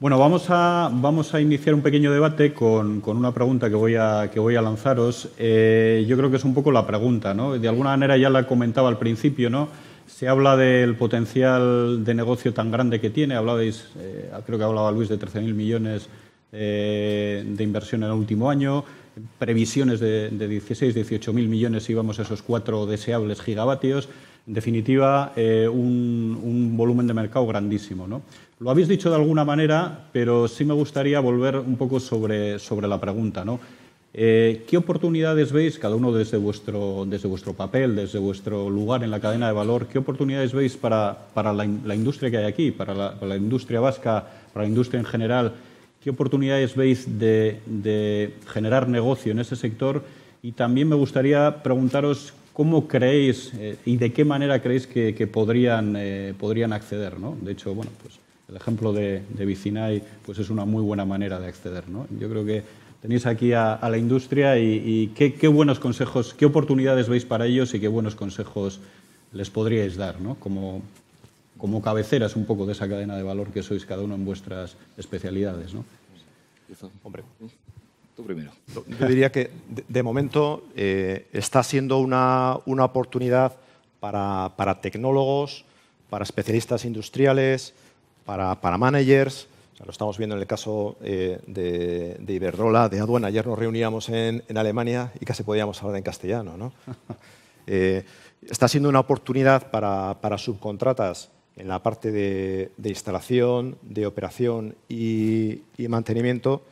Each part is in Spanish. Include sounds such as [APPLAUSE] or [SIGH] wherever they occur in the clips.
Bueno, vamos a, vamos a iniciar un pequeño debate con, con una pregunta que voy a, que voy a lanzaros. Eh, yo creo que es un poco la pregunta, ¿no? De alguna manera ya la comentaba al principio, ¿no? Se habla del potencial de negocio tan grande que tiene, hablabais, eh, creo que hablaba Luis de 13.000 millones eh, de inversión en el último año, previsiones de, de 16, 18 mil millones si vamos a esos cuatro deseables gigavatios. En definitiva, eh, un, un, volumen de mercado grandísimo. ¿no? Lo habéis dicho de alguna manera, pero sí me gustaría volver un poco sobre, sobre la pregunta. ¿no? Eh, ¿Qué oportunidades veis, cada uno desde vuestro, desde vuestro papel, desde vuestro lugar en la cadena de valor, qué oportunidades veis para, para la, la, industria que hay aquí, para la industria vasca, para la industria en general? qué oportunidades veis de, generar negocio en ese sector y también me gustaría preguntaros cómo creéis eh, y de qué manera creéis que, eh, podrían, acceder. De hecho, bueno, pues el ejemplo de, de Vicinay pues es una muy buena manera de acceder. Yo creo que tenéis aquí a, la industria y, qué, buenos consejos, qué oportunidades veis para ellos y qué buenos consejos les podríais dar ¿no? como cabeceras un poco de esa cadena de valor que sois cada uno en vuestras especialidades. ¿no? Hombre. Tú primero. Yo diría que de, momento eh, está siendo una, una oportunidad para, para, tecnólogos, para especialistas industriales, para, para managers. lo estamos viendo en el caso eh, de, de, Iberdrola, de Aduana. Ayer nos reuníamos en, en, Alemania y casi podíamos hablar en castellano. ¿no? [LAUGHS] Eh, está siendo una oportunidad para, para subcontratas en la parte de, instalación, de operación y, mantenimiento.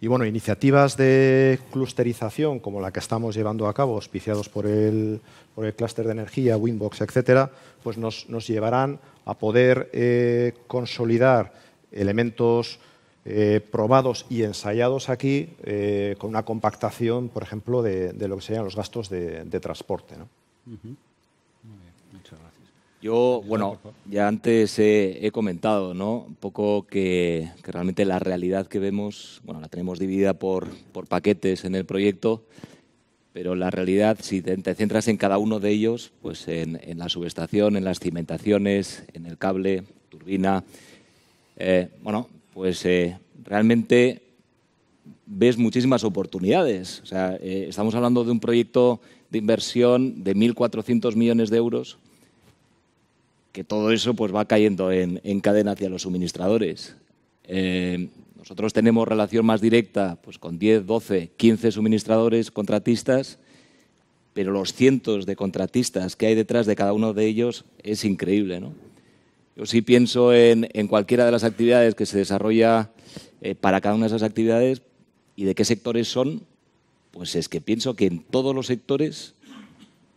Y bueno, iniciativas de clusterización como la que estamos llevando a cabo, auspiciados por el, por clúster de energía, Winbox, etcétera, pues nos, llevarán a poder eh, consolidar elementos eh, probados y ensayados aquí eh, con una compactación, por ejemplo, de, lo que serían los gastos de, transporte. ¿no? Yo, bueno, ya antes he, comentado, ¿no? Un poco que, realmente la realidad que vemos, bueno, la tenemos dividida por, paquetes en el proyecto, pero la realidad, si te, centras en cada uno de ellos, pues en, la subestación, en las cimentaciones, en el cable, turbina, eh, bueno, pues eh, realmente ves muchísimas oportunidades. O sea, eh, estamos hablando de un proyecto de inversión de 1.400 millones de euros que todo eso pues, va cayendo en, cadena hacia los suministradores. Eh, nosotros tenemos relación más directa pues, con 10, 12, 15 suministradores, contratistas, pero los cientos de contratistas que hay detrás de cada uno de ellos es increíble. ¿no? Yo sí pienso en, cualquiera de las actividades que se desarrolla eh, para cada una de esas actividades y de qué sectores son, pues es que pienso que en todos los sectores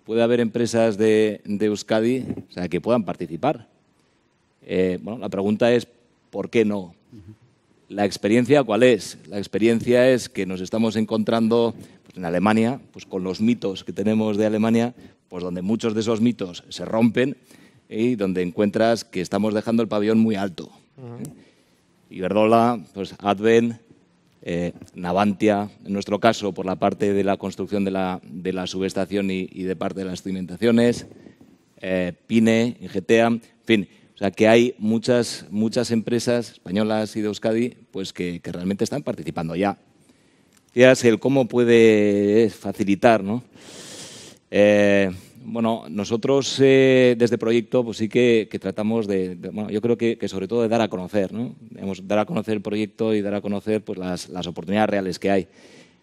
puede haber empresas de, Euskadi o sea, que puedan participar. Eh, bueno, la pregunta es, ¿por qué no? ¿La experiencia cuál es? La experiencia es que nos estamos encontrando pues, en Alemania, pues con los mitos que tenemos de Alemania, pues donde muchos de esos mitos se rompen y donde encuentras que estamos dejando el pabellón muy alto. Y verdola, ¿Eh? Iberdrola, pues Advent, eh, Navantia, en nuestro caso, por la parte de la construcción de la, subestación y, de parte de las cimentaciones, eh, Pine, Ingetea, en fin. O sea, que hay muchas, muchas empresas españolas y de Euskadi pues que, realmente están participando ya. el cómo puede facilitar, ¿no? Eh, bueno, nosotros eh, desde proyecto pues sí que, tratamos de, bueno, yo creo que, sobre todo de dar a conocer, ¿no? dar a conocer el proyecto y dar a conocer pues, las, oportunidades reales que hay.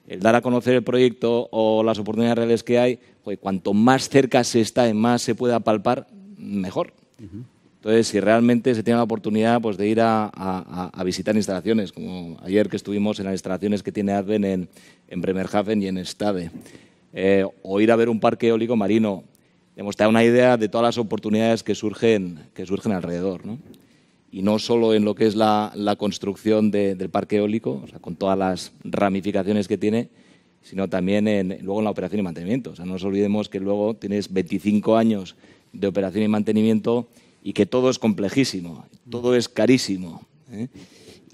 El dar a conocer el proyecto o las oportunidades reales que hay, pues, cuanto más cerca se está y más se pueda palpar, mejor. Entonces, si realmente se tiene la oportunidad pues, de ir a, visitar instalaciones, como ayer que estuvimos en las instalaciones que tiene Adven en, Bremerhaven y en Stade, eh, o ir a ver un parque eólico marino, demostrar te una idea de todas las oportunidades que surgen, que surgen alrededor. Y no solo en lo que es la, construcción del parque eólico, con todas las ramificaciones que tiene, sino también en, luego en la operación y mantenimiento. O sea, no nos olvidemos que luego tienes 25 años de operación y mantenimiento y que todo es complejísimo, todo es carísimo. ¿eh?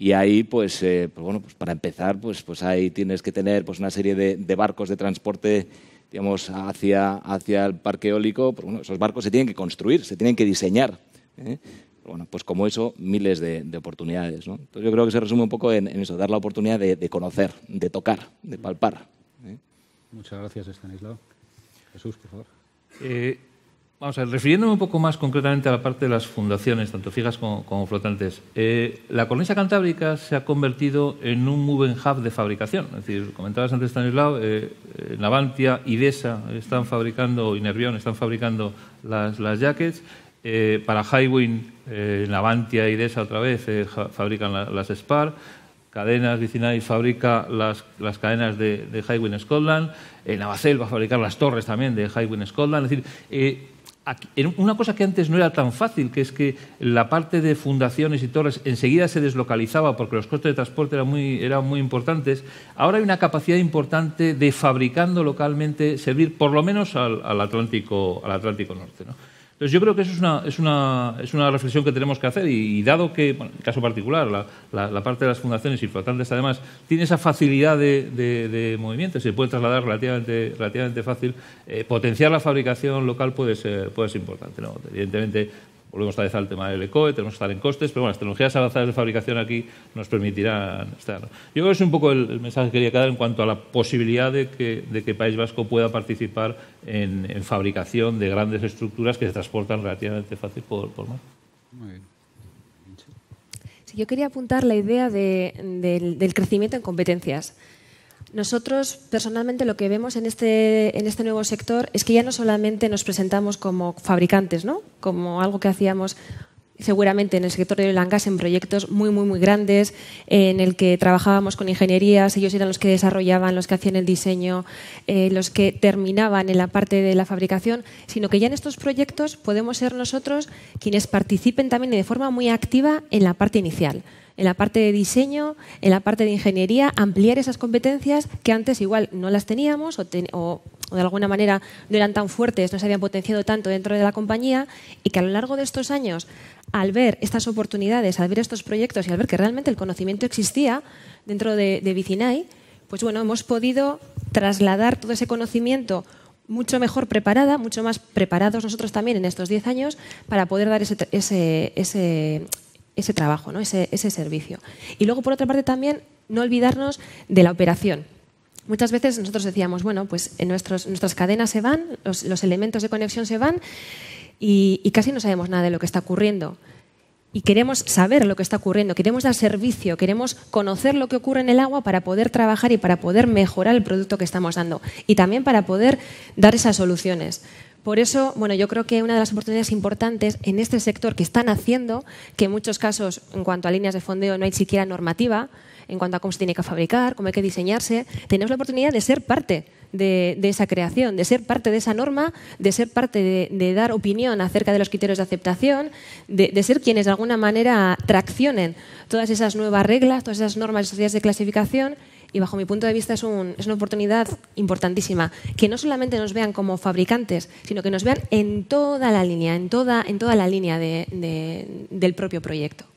Y ahí, pues, eh, pues, bueno, pues para empezar, pues, pues ahí tienes que tener pues, una serie de, barcos de transporte digamos, hacia, hacia el parque eólico. bueno, esos barcos se tienen que construir, se tienen que diseñar. ¿eh? Bueno, pues como eso, miles de, oportunidades. Entonces yo creo que se resume un poco en, eso, dar la oportunidad de, conocer, de tocar, de palpar. ¿eh? Muchas gracias, Estanislao. Jesús, por favor. Vamos a ver, refiriéndome un poco más concretamente a la parte de las fundaciones, tanto fijas como, flotantes, eh, la cornisa cantábrica se ha convertido en un hub de fabricación. Es decir, comentabas antes, Stanislao, eh, eh Navantia, Desa están fabricando, y Nervión están fabricando las, las jackets. Eh, para Highwind, Navantia, y Desa otra vez fabrican las SPAR. Cadenas, Vicinay fabrica las, las cadenas de, de Highwind Scotland. Navacel va a fabricar las torres también de Highwind Scotland. Es decir, una cosa que antes no era tan fácil, que es que la parte de fundaciones y torres enseguida se deslocalizaba porque los costes de transporte eran muy, importantes, ahora hay una capacidad importante de fabricando localmente servir por lo menos al, Atlántico, al Atlántico Norte. Entonces yo creo que eso es una, es una, reflexión que tenemos que hacer y, dado que, en caso particular, la, parte de las fundaciones y flotantes además tiene esa facilidad de, de, movimiento, se puede trasladar relativamente, relativamente fácil, eh, potenciar la fabricación local puede ser, puede ser importante. Evidentemente Volvemos otra vez al tema del ECOE, tenemos que estar en costes, pero bueno, las tecnologías avanzadas de fabricación aquí nos permitirán estar. Yo creo que es un poco el, mensaje que quería quedar en cuanto a la posibilidad de que, de País Vasco pueda participar en, fabricación de grandes estructuras que se transportan relativamente fácil por, por mar. Muy yo quería apuntar la idea del, del crecimiento en competencias. Nosotros personalmente lo que vemos en este, en este nuevo sector es que ya no solamente nos presentamos como fabricantes, ¿no? como algo que hacíamos seguramente en el sector de Langas en proyectos muy, muy, muy grandes, en el que trabajábamos con ingenierías, ellos eran los que desarrollaban, los que hacían el diseño, eh, los que terminaban en la parte de la fabricación, sino que ya en estos proyectos podemos ser nosotros quienes participen también de forma muy activa en la parte inicial en la parte de diseño, en la parte de ingeniería, ampliar esas competencias que antes igual no las teníamos o, de alguna manera no eran tan fuertes, no se habían potenciado tanto dentro de la compañía y que a lo largo de estos años, al ver estas oportunidades, al ver estos proyectos y al ver que realmente el conocimiento existía dentro de, Vicinai, pues bueno, hemos podido trasladar todo ese conocimiento mucho mejor preparada, mucho más preparados nosotros también en estos 10 años para poder dar ese, ese trabajo, ¿no? ese, ese servicio. Y luego, por otra parte, también no olvidarnos de la operación. Muchas veces nosotros decíamos, bueno, pues en eh, nuestros, nuestras cadenas se van, los, elementos de conexión se van y, y casi no sabemos nada de lo que está ocurriendo. Y queremos saber lo que está ocurriendo, queremos dar servicio, queremos conocer lo que ocurre en el agua para poder trabajar y para poder mejorar el producto que estamos dando y también para poder dar esas soluciones. Por eso, bueno, yo creo que una de las oportunidades importantes en este sector que están haciendo, que en muchos casos, en cuanto a líneas de fondeo, no hay siquiera normativa, en cuanto a cómo se tiene que fabricar, cómo hay que diseñarse, tenemos la oportunidad de ser parte de, esa creación, de ser parte de esa norma, de ser parte de, dar opinión acerca de los criterios de aceptación, de, de, ser quienes de alguna manera traccionen todas esas nuevas reglas, todas esas normas y sociedades de clasificación y bajo mi punto de vista es, es una oportunidad importantísima. Que no solamente nos vean como fabricantes, sino que nos vean en toda la línea, en toda, en toda la línea del propio proyecto.